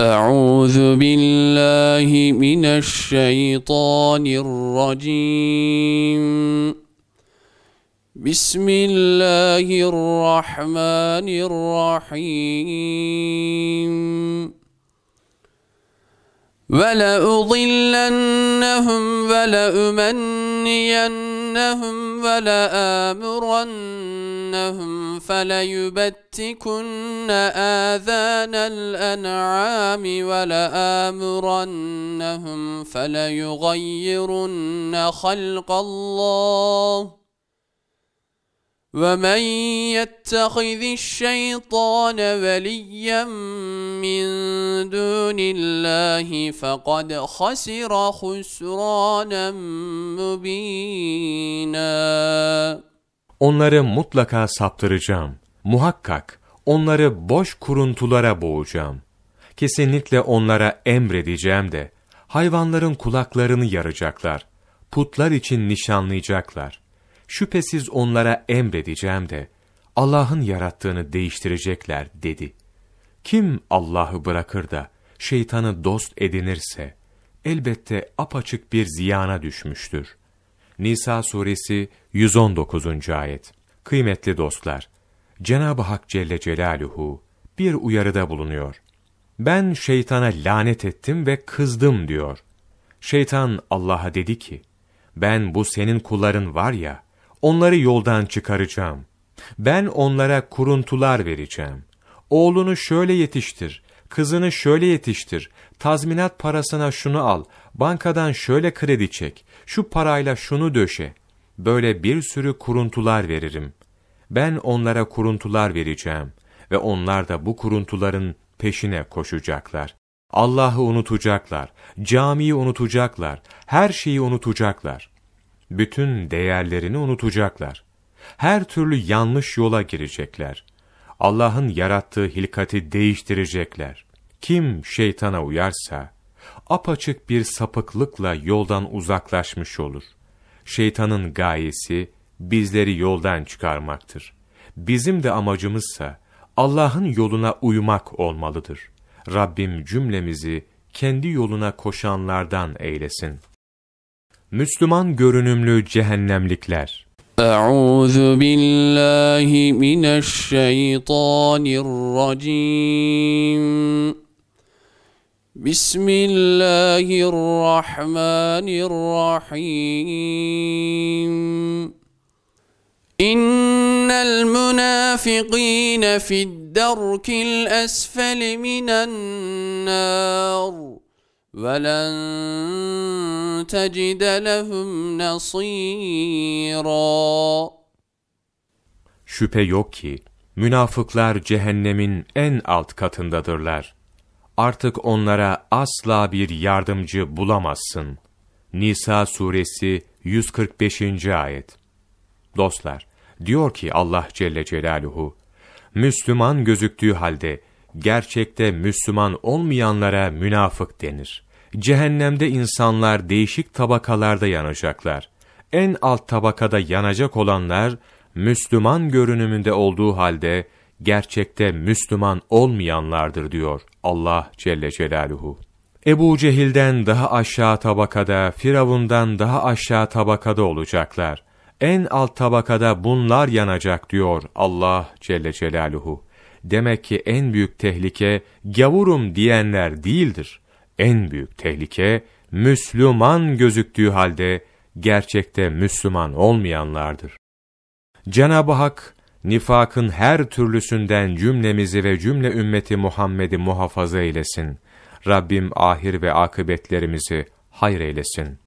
أعوذ بالله من الشيطان الرجيم بسم الله الرحمن الرحيم ولأضلنهم ولأمنينهم ولآمرنهم فليبتكن آذان الأنعام ولآمرنهم فليغيرن خلق الله ومن يتخذ الشيطان وليا من دون الله فقد خسر خسرانا مبينا Onları mutlaka saptıracağım. Muhakkak onları boş kuruntulara boğacağım. Kesinlikle onlara emredeceğim de, hayvanların kulaklarını yaracaklar, putlar için nişanlayacaklar. Şüphesiz onlara emredeceğim de, Allah'ın yarattığını değiştirecekler dedi. Kim Allah'ı bırakır da şeytanı dost edinirse, elbette apaçık bir ziyana düşmüştür.'' Nisa suresi 119. ayet. Kıymetli dostlar, Cenab-ı Hak Celle Celaluhu bir uyarıda bulunuyor. Ben şeytana lanet ettim ve kızdım diyor. Şeytan Allah'a dedi ki, ben bu senin kulların var ya, onları yoldan çıkaracağım. Ben onlara kuruntular vereceğim. Oğlunu şöyle yetiştir, kızını şöyle yetiştir, tazminat parasına şunu al, bankadan şöyle kredi çek, şu parayla şunu döşe. Böyle bir sürü kuruntular veririm. Ben onlara kuruntular vereceğim ve onlar da bu kuruntuların peşine koşacaklar. Allah'ı unutacaklar, camiyi unutacaklar, her şeyi unutacaklar. Bütün değerlerini unutacaklar. Her türlü yanlış yola girecekler.'' Allah'ın yarattığı hilkati değiştirecekler. Kim şeytana uyarsa, apaçık bir sapıklıkla yoldan uzaklaşmış olur. Şeytanın gayesi, bizleri yoldan çıkarmaktır. Bizim de amacımızsa, Allah'ın yoluna uymak olmalıdır. Rabbim cümlemizi kendi yoluna koşanlardan eylesin. Müslüman görünümlü cehennemlikler أعوذ بالله من الشيطان الرجيم بسم الله الرحمن الرحيم إن المنافقين في الدرك الأسفل من النار ولن تجد لهم نصيرا Şüphe yok ki münafıklar cehennemin en alt katındadırlar. Artık onlara asla bir yardımcı bulamazsın. Nisa suresi 145. ayet. Dostlar, diyor ki Allah Celle Celaluhu, Müslüman gözüktüğü halde gerçekte Müslüman olmayanlara münafık denir. Cehennemde insanlar değişik tabakalarda yanacaklar. En alt tabakada yanacak olanlar, Müslüman görünümünde olduğu halde, gerçekte Müslüman olmayanlardır diyor Allah Celle Celaluhu. Ebu Cehil'den daha aşağı tabakada, Firavun'dan daha aşağı tabakada olacaklar. En alt tabakada bunlar yanacak diyor Allah Celle Celaluhu. Demek ki en büyük tehlike gavurum diyenler değildir en büyük tehlike Müslüman gözüktüğü halde gerçekte Müslüman olmayanlardır. Cenab-ı Hak nifakın her türlüsünden cümlemizi ve cümle ümmeti Muhammed'i muhafaza eylesin. Rabbim ahir ve akıbetlerimizi hayır eylesin.